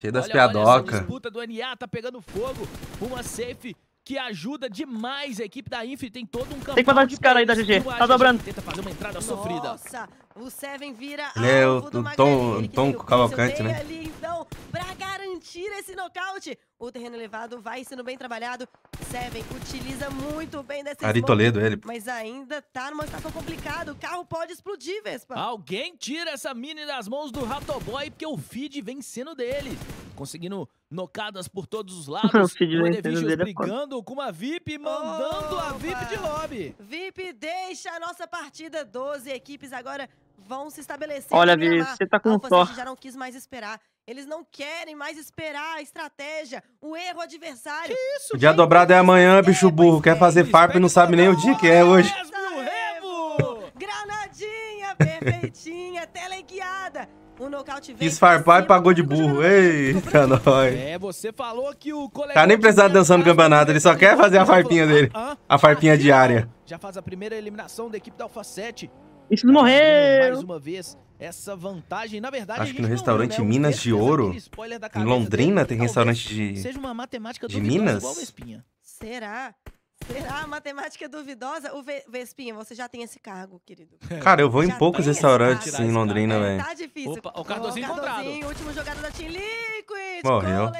Cheio das olha, piadoca. disputa do NA tá pegando fogo. Uma safe que ajuda demais a equipe da Infi. Tem todo um campo. Tem que mandar esse cara aí da GG. Tá dobrando. Tenta fazer uma entrada Nossa. sofrida. Nossa, o Seven vira Ele é o, do Tom, Tom, Tom Cavalcante, né? Ali, então, pra garantir esse nocaute. O terreno elevado vai sendo bem trabalhado. Seven utiliza muito bem dessa Ari Toledo, ele. Mas ainda tá numa situação complicada. O carro pode explodir, Vespa. Alguém tira essa mini das mãos do Ratoboy, porque o feed vem sendo dele. Conseguindo nocadas por todos os lados. o Enevision é brigando com uma VIP, mandando a VIP de lobby. VIP deixa a nossa partida. 12 equipes agora vão se estabelecer. Olha, Vi, você tá com sorte. já não quis mais esperar. Eles não querem mais esperar a estratégia, o erro adversário. Que isso, o dia dobrado é amanhã, bicho burro. Quer fazer farp e não sabe nem o dia que é hoje. Granadinha perfeitinha, tela guiada. O nocaute veio. Disfarpar e pagou de burro. Eita, tá nós. É, você falou que o Tá nem precisando dançar no campeonato, ele só quer fazer a farpinha dele. A farpinha diária. Já faz a primeira eliminação da equipe da Alfa 7. Isso não morreu! Mais uma vez, essa vantagem, na verdade, acho que no restaurante não, né? Minas de Ouro, em Londrina dele, tem restaurante de seja uma matemática de Minas. Será? Será a matemática duvidosa? O Vespinha, você já tem esse cargo, querido. Cara, eu vou já em poucos restaurantes em Londrina, é, velho. Tá difícil. Opa, o Cardozinho, o Último jogador da Team Liquid. Morreu.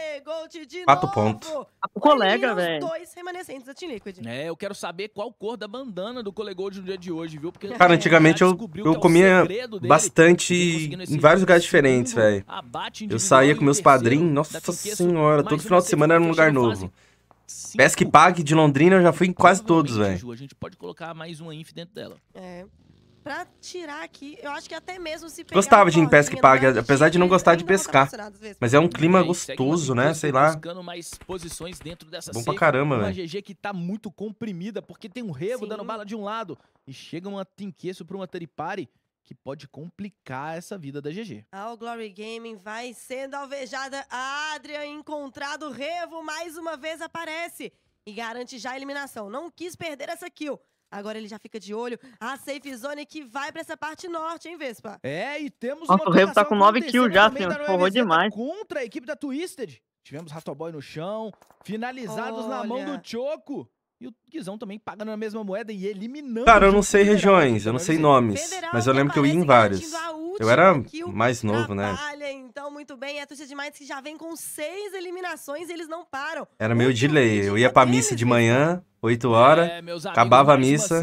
Quatro pontos. Tá o colega, velho. É, eu quero saber qual cor da bandana do Colegold no dia de hoje, viu? Porque Cara, antigamente eu, eu é comia bastante em vários lugares diferentes, velho. Eu saía com meus padrinhos, nossa senhora, todo final de semana era um lugar novo. Pesque Pag de Londrina eu já fui em quase todos, velho. A gente pode colocar mais uma inf dentro dela. É pra tirar aqui. Eu acho que até mesmo se Gostava de em pesca e paga, apesar de não né? gostar de pescar. Mas é um clima gostoso, né? Sei lá. mais posições dentro dessa Bom pra caramba, velho. GG que tá muito comprimida porque tem um revo dando bala de um lado e chega uma tinqueço para uma taripari que pode complicar essa vida da GG. ao Glory Gaming vai sendo alvejada. A Adria encontrado o revo mais uma vez aparece e garante já a eliminação. Não quis perder essa kill. Agora ele já fica de olho. A ah, safe zone que vai para essa parte norte, hein, Vespa? É, e temos Nossa, uma o Remo tá com 9 kills já, senhor. Forrou demais. Contra a equipe da Twisted. Tivemos Rastoboy no chão, finalizados Olha. na mão do Choco. E o Guizão também pagando na mesma moeda e eliminando. Cara, eu não sei federal, regiões, eu não sei nomes, federal, mas eu lembro que eu ia em vários. Eu era mais novo, né? Então, muito bem, é Tuxa demais que já vem com seis eliminações e eles não param. Era meio delay, eu ia pra missa de manhã, 8 horas, é, amigos, acabava a missa,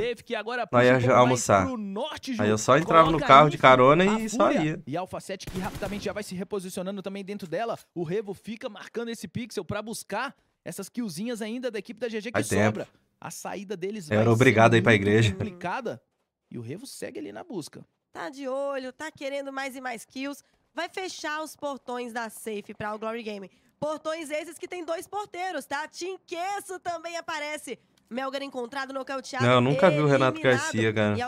nós ia almoçar. Norte, aí eu só entrava no carro de carona e só ia. E a Alpha 7 que rapidamente já vai se reposicionando também dentro dela. O Revo fica marcando esse pixel para buscar essas killzinhas ainda da equipe da GG que Faz sobra. Tempo. A saída deles era vai obrigado aí pra igreja. complicada. E o Revo segue ali na busca. Tá de olho, tá querendo mais e mais kills. Vai fechar os portões da safe para o Glory Game. Portões esses que tem dois porteiros, tá? Tinquesso também aparece. Melgar encontrado, nocauteado. Não, eu nunca vi o Renato Garcia, cara. E,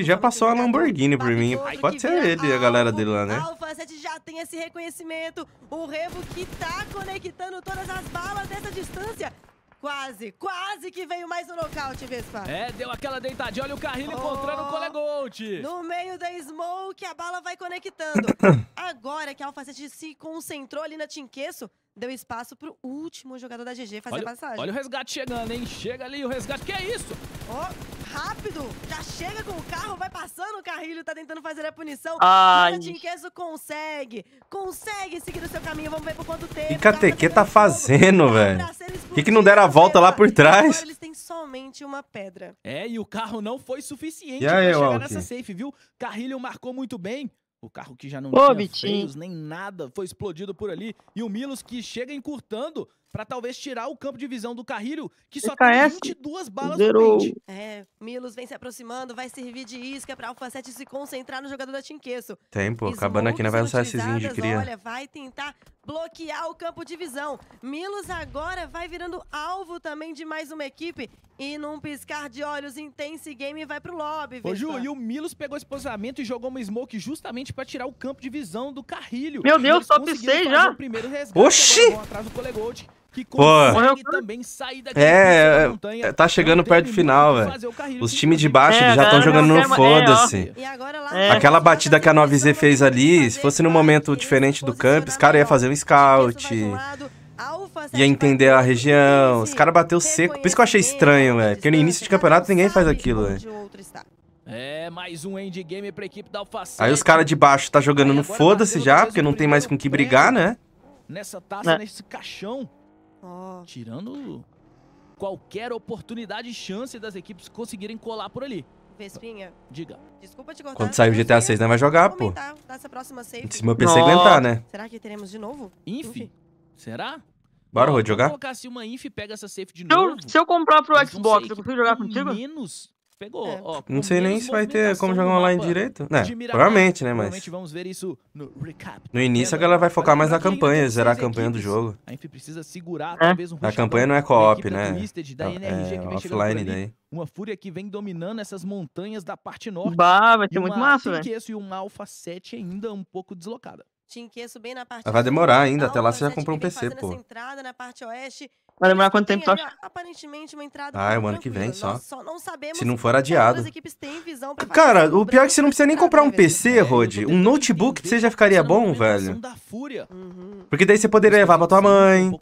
é e já passou a Lamborghini por mim. Pode ser ele e a galera dele lá, né? O 7 já tem esse reconhecimento. O Revo que tá conectando todas as balas dessa distância. Quase, quase que veio mais um nocaute, Vespa. É, deu aquela deitadinha. Olha o carrinho oh. encontrando o colega Gold. No meio da smoke, a bala vai conectando. Agora que a Alfacete se concentrou ali na Tinqueço, deu espaço pro último jogador da GG fazer olha, a passagem. Olha o resgate chegando, hein? Chega ali o resgate. Que é isso? Oh rápido, já chega com o carro, vai passando o carrilho, tá tentando fazer a punição. Ai. Mas Tinqueso consegue, consegue seguir o seu caminho, vamos ver por quanto tempo. E KTQ tá fazendo, velho? O que, que não deram a volta lá por trás? Eles têm somente uma pedra. É, e o carro não foi suficiente aí, pra chegar Alki? nessa safe, viu? Carrilho marcou muito bem. O carro que já não Ô, tinha Vitinho. nem nada foi explodido por ali. E o Milos que chega encurtando para talvez tirar o campo de visão do Carrilho, que só EKS, tem 22 balas zerou. no pente. É, Milos vem se aproximando, vai servir de isca para Alfacete se concentrar no jogador da Tinqueço. Tempo pô, Cabana aqui não né? vai lançar essezinho de cria. Olha, vai tentar bloquear o campo de visão. Milos agora vai virando alvo também de mais uma equipe e num piscar de olhos, Intense Game vai pro lobby, Ô, Ju, e o Milos pegou esse posicionamento e jogou uma smoke justamente para tirar o campo de visão do Carrilho. Meu Deus, top 6 já! O primeiro resgate, Oxi! atrás do Colegold que consegue Pô. também sair daqui é, é, montanha. Tá chegando perto do final, velho. Os times de baixo é, já estão jogando no é, foda-se. É, Aquela batida que a 9Z é fez ali, se fosse num momento diferente do camp, os caras iam fazer um scout. Ia entender a região. Os caras bateu seco. Por isso que eu achei estranho, velho. Porque no início de campeonato ninguém faz aquilo, velho. É, mais um endgame pra equipe da Aí os caras de baixo tá jogando no foda-se já, porque não tem mais com que brigar, né? Nessa taça, né? nesse caixão, Oh. Tirando qualquer oportunidade e chance das equipes conseguirem colar por ali. Vespinha. Diga. Desculpa te cortar. Quando sair o GTA 6, não vai jogar, pô. Comentar, próxima safe. Se meu PC aguentar, né? Será que teremos de novo? Inf? Inf. Será? Bora, Rod, jogar? Se colocar se uma Inf pega essa safe de novo... Eu, se eu comprar pro Xbox, eu consigo jogar contigo? Menos pegou. É. Ó, não sei nem se vai ter como jogar online direito. Né, provavelmente, né? Mas. Provavelmente vamos ver isso no recap. No início a galera vai focar mais na campanha, então, zerar a campanha do jogo. A gente precisa segurar é. talvez um A campanha não é co-op, né? É, é offline daí. Uma fúria que vem dominando essas montanhas da parte norte. Bah, vai ser muito massa, velho. E Alpha 7 ainda um pouco deslocada. bem na parte Vai demorar ainda, até lá você já comprou um PC, pô. Entrada na parte oeste Vai demorar quanto tempo, tu Aparentemente uma entrada. Ah, é o ano que vem só. só não se não for adiado. Cara, o pior é que você não precisa nem comprar um PC, Rod. Um notebook você já ficaria bom, velho. Uhum. Porque daí você poderia levar pra tua assim, mãe.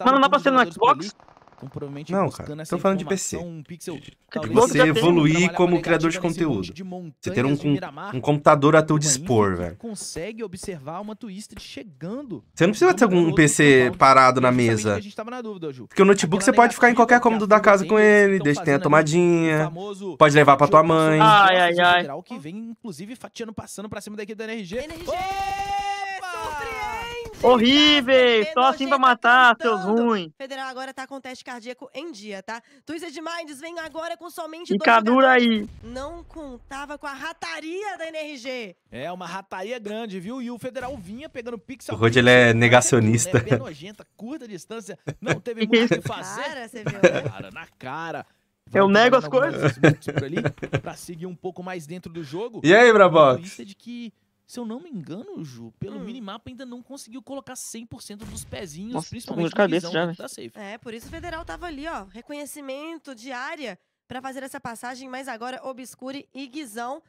Mano, não dá pra ser no Xbox? Então, provavelmente não, cara, tô falando de PC. Um pixel, de, você evoluir como criador de assim, conteúdo. De você ter um, um, um computador a teu dispor, velho. consegue observar uma chegando. Você não precisa ter um PC parado na mesa. Na dúvida, Porque o notebook você pode ficar em qualquer cômodo da casa com ele, deixa que tenha tomadinha. Pode levar pra tua mãe. Ai, ai, ai. Que vem, inclusive, fatiando, passando cima daqui da NRG. NRG! Horríveis! Só assim pra matar, cantando. seus ruins. Federal agora tá com teste cardíaco em dia, tá? Twisted Minds vem agora com somente Picadura dois jogadores. aí. Não contava com a rataria da NRG. É, uma rataria grande, viu? E o Federal vinha pegando pixel... O Rod, ele é negacionista. É nojenta, curta distância, não teve muito o que fazer. Cara, você viu, né? Cara, na cara. Vai eu nego as coisas. Ali, pra seguir um pouco mais dentro do jogo. E aí, Brabox? É de que se eu não me engano, Ju, pelo hum. minimapa ainda não conseguiu colocar 100% dos pezinhos, Nossa, tá principalmente de cabeça já, né? Tá safe. É, por isso o Federal tava ali, ó, reconhecimento de área para fazer essa passagem, mas agora Obscure e Guizão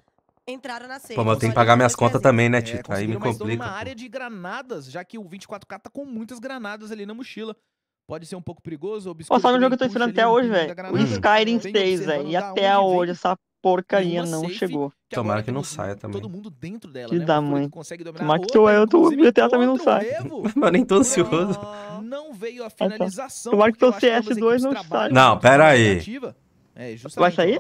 entraram na safe. Pô, mas eu tenho que pagar minhas contas assim. também, né, é, Tito? É, Aí me complica. uma área de granadas, já que o 24K tá com muitas granadas ali na mochila. Pode ser um pouco perigoso, obscuro. Pô, sabe um jogo que eu tô ensinando até hoje, velho? O Skyrim 6, velho. E até hoje, essa porcaria não chegou. Que Tomara que não saia também. Todo mundo dentro dela, que né? dá, mãe. Consegue Tomara que tu é, eu tô, o GTA também não sai. Mas nem tô ansioso. Não veio a ah, tá. finalização. Tomara que teu CS2 é não saia. Não, pera aí. É, Vai sair?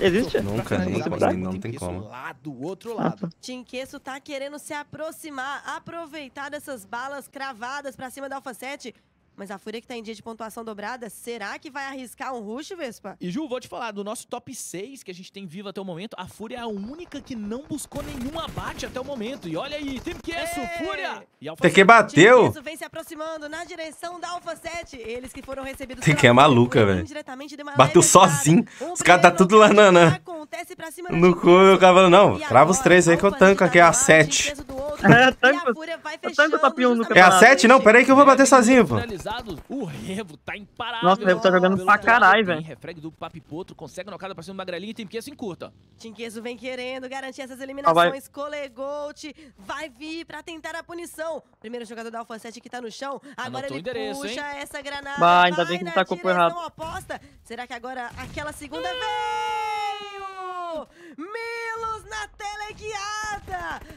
Existe? Nunca, nunca, não tem como. Lá do outro lado. Ah, tá. tá querendo se aproximar, aproveitar dessas balas cravadas pra cima da Alpha 7 mas a Fúria que tá em dia de pontuação dobrada, será que vai arriscar um rush, Vespa? E Ju, vou te falar, do nosso top 6 que a gente tem vivo até o momento, a Fúria é a única que não buscou nenhum abate até o momento. E olha aí, tem que é isso, Fúria! E Alpha tem que bateu! É isso vem se aproximando na direção da Alpha 7. Eles que foram recebidos Tem que é maluca, velho. Bateu sozinho. Um os caras tá tudo lá na... No cu, o cavalo, não. Trava os três aí que eu tanco aqui, tá é a 7. É, tanco, o tanco tá pião no É a 7? Tá é não, pera aí que eu vou bater sozinho, pô. O Revo tá imparável. Nossa, o Revo tá jogando pra caralho, velho. Refreg do Papipotro, consegue nocada pra cima do Magrelinho e Timqueso encurta. Timqueso vem querendo garantir essas ah, eliminações. Ah, Colegout vai vir pra tentar a punição. Primeiro jogador da Alpha 7 que tá no chão. Agora Anotou ele puxa hein? essa granada. Bah, ainda bem que não tá corpo errado. Oposta. Será que agora aquela segunda veio? Milos na teleguiada.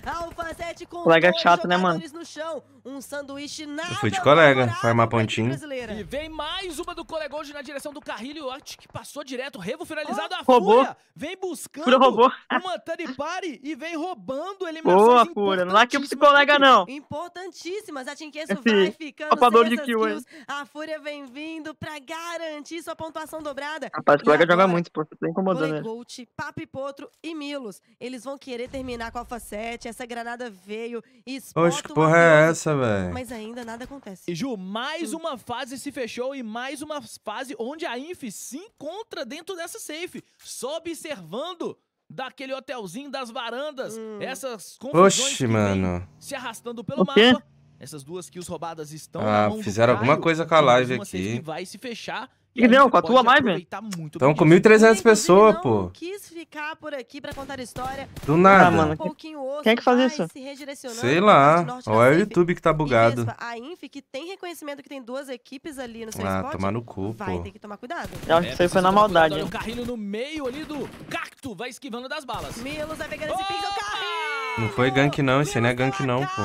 Alfazete com colega chato, né, mano? no chão. Um sanduíche nada Eu fui de colega, farmar pontinho. E vem mais uma do colega hoje na direção do Carrilho. Acho que passou direto. Revo finalizado. Oh, a roubou. Fúria vem buscando Fura roubou. uma Tanipari e vem roubando eliminações Boa, Fúria. Não é que pra esse colega, não. Importantíssimas, A Tinquesso vai ficando sem de kill, kills. Hein? A Fúria vem vindo pra garantir sua pontuação dobrada. Rapaz, o colega joga muito, pô. Tá incomodando ele. Gold, Potro e Milos. Eles vão querer terminar com a Alfa 7 essa granada veio e explode. que porra é essa, velho? Mas ainda nada acontece. E Ju, mais uma fase se fechou e mais uma fase onde a Inf se encontra dentro dessa safe, só observando daquele hotelzinho das varandas. Hum. Essas confusões Oxe, mano. se arrastando pelo mapa. Essas duas kills roubadas estão ah, fizeram alguma coisa com a live aqui. vai se fechar e não, com a tua live, velho. Estão com 1.300 pessoas, pô. quis ficar por aqui contar história. Do nada. Ah, mano, que... osso, Quem é que faz isso? Se Sei lá. Ou é o YouTube que tá bugado. Mesmo, a Inf, que tem reconhecimento que tem duas equipes ali no seu ah, spot, tomar no cu, vai pô. Vai ter que tomar cuidado. Eu acho que é, isso aí foi na maldade. Olha o carrinho no meio ali do cacto. Vai esquivando das balas. Milos vai pegando esse pingo, Carrinho! Não foi gank não, esse não é gank não, pô.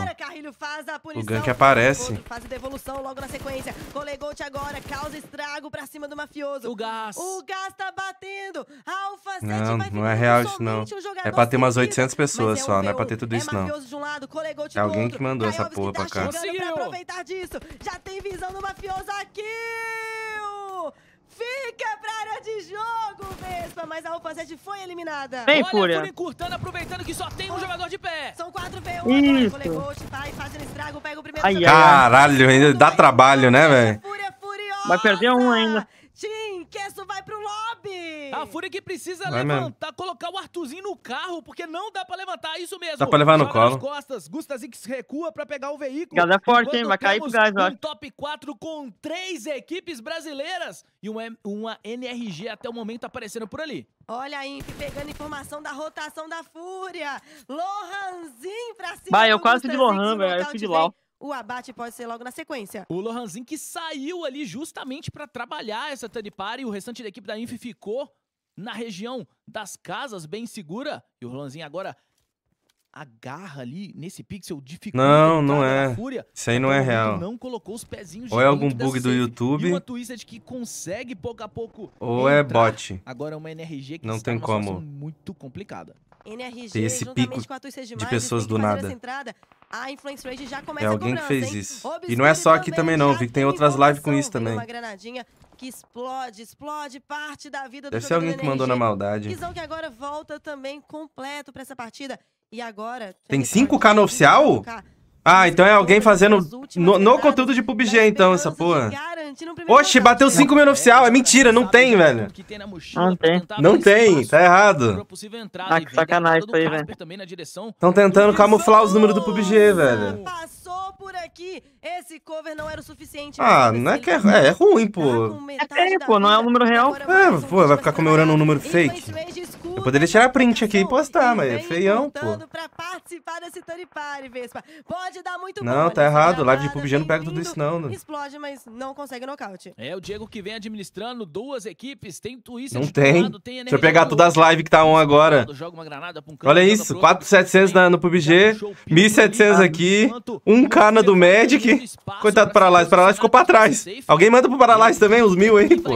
O gank aparece. Faz devolução logo na sequência. agora, causa estrago pra cima do mafioso. O gás. O gás tá batendo. Alfa não, não é real isso não. É pra ter umas 800 é pessoas só, não é pra ter tudo isso é não. É alguém que mandou essa porra tá pra cá. Conseguiu. Já tem visão do mafioso aqui. Fica pra área de jogo, Vespa, mas a Alfazete foi eliminada. Vem, Olha, Fúria. Fúria encurtando, aproveitando que só tem um jogador de pé. São quatro v 1 Isso. É tá? fazendo estrago, pega o primeiro... Ai, Caralho, ainda dá trabalho, né, velho? Vai perder um ainda. A Fúria que precisa Vai é levantar, mesmo. colocar o Arthurzinho no carro, porque não dá pra levantar, é isso mesmo. Dá pra levar no colo. costas, Gustazinho recua pra pegar o veículo. Gás é forte, hein? Vai cair pro gás, ó. Um top 4 com três equipes brasileiras e uma, uma NRG até o momento aparecendo por ali. Olha a Imp pegando informação da rotação da Fúria. Lohanzinho pra cima. Vai, eu quase de Lohan, velho. Eu fui de Lau. O abate pode ser logo na sequência. O Lohanzin que saiu ali justamente para trabalhar essa third party, o restante da equipe da Inf ficou na região das casas, bem segura. E o Rolanzinho agora agarra ali nesse pixel, dificulta Não, não é. Fúria, Isso aí não é real. Não colocou os pezinhos Ou é algum bug do YouTube. uma de que consegue pouco a pouco. Ou é entrar. é bot. Agora é uma NRG que não tem como. muito complicada. NRG tem esse pico demais, de pessoas do nada. Entrada, é alguém que fez isso. E não é só aqui também não, vi que tem outras lives com isso também que explode, explode parte da vida do Deve ser alguém que mandou na maldade. que agora volta também completo para essa partida. E agora... Tem 5k no oficial? 5K. Ah, então é alguém fazendo no, no conteúdo de PUBG, então, essa porra. Oxe, bateu 5 mil no oficial. É mentira, não tem, velho. Não tem. Não tem, tá errado. É ah, que sacanagem isso aí, velho. Estão tentando camuflar os números do PUBG, velho por aqui. Esse cover não era o suficiente. Ah, né, não é que é, é, ruim, tá pô. É, pô, não é o número real. É, pô, vai ficar comemorando um número fake. Eu poderia tirar print aqui e postar, mas é feião, pô. Não, tá errado. Live de PUBG não pega tudo isso, não. Explode, mas não consegue nocaute. É, o Diego que vem administrando duas equipes. Tem Twister Não tem. Deixa eu pegar todas as lives que tá on agora. Olha isso, 4.700 no PUBG, 1.700 aqui, 1k do Magic. Coitado do Paralyze. Paralyze ficou pra trás. Alguém manda pro Paralyze também uns mil aí, pô.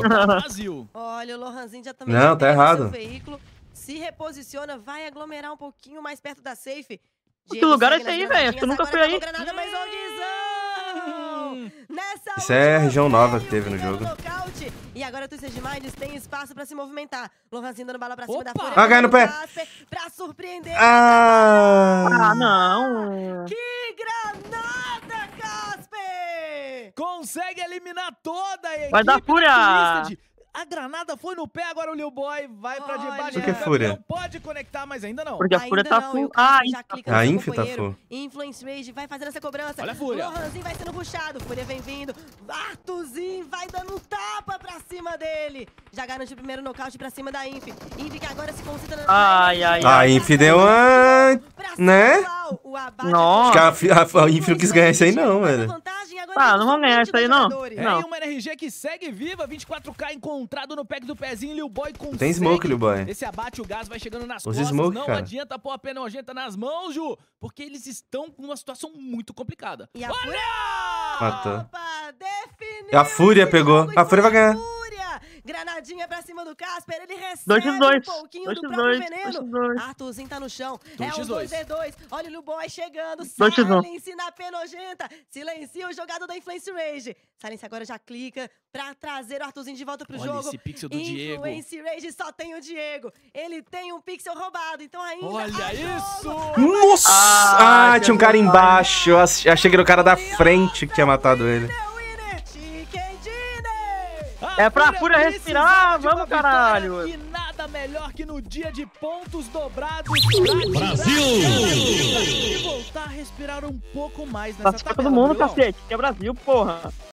Olha, o Lohanzinho já também Não, tá errado. Se reposiciona, vai aglomerar um pouquinho mais perto da safe. Que lugar é esse aí, velho? Tu nunca foi aí? Isso é a região nova que teve no jogo. E agora o Twisted Minds tem espaço pra se movimentar. Lohanzinho dando bala pra cima Opa. da Ah, cai no pé. Pra surpreender. Ah, ah não. Que granada! consegue eliminar toda a equipe. Vai dar fúria! A granada foi no pé, agora o Lil Boy vai Olha. pra debaixo. Porque é fúria. Não pode conectar, mas ainda não. Porque a fúria tá full. Ah, já a Inf tá full. Influence Mage vai fazendo essa cobrança. Olha a fúria. Lohanzinho vai sendo puxado. Fúria vem vindo. Artuzinho vai dando tapa pra cima dele. Já garante o primeiro nocaute pra cima da Inf. Inf que agora se concentra na... Ai, ai, ai. A Inf deu uma... Né? Nossa. Acho que a, a, a Inf não quis ganhar isso aí não, velho. Ah, não vamos ganhar isso aí não. É não. uma NRG que segue viva, 24k em conjunto encontrado no pack do pezinho. Lil Boy com Tem smoke, Lil Boy. Esse abate, o gás vai chegando nas Os costas. Smoke, não cara. adianta pôr a pena adianta nas mãos, Ju. Porque eles estão numa situação muito complicada. E a Olha! Fúria... Ah, Matou. Tá. Opa, definiu. A Fúria pegou. A Fúria vai ganhar. Granadinha pra cima do Casper. Ele recebe dois dois. um pouquinho dois do próprio dois. veneno. Dois Arthurzinho tá no chão. É dois é o 2v2. Olha o boy chegando. Silence na penogenta. nojenta. Silencia o jogado da Influence Rage. Silence agora já clica pra trazer o Arthurzinho de volta pro Olha jogo. Esse pixel do Influence Diego. Rage só tem o Diego. Ele tem um pixel roubado. Então ainda. Olha isso! Nossa! Ah, ah tinha um cara embaixo. Eu achei que era o cara da frente que tinha matado ele. É pra Fúria respirar, vamos caralho! E nada melhor que no dia de pontos dobrados pra Brasil! E voltar a respirar um pouco mais nessa Mas tabela, todo mundo, cacete, que é Brasil, porra!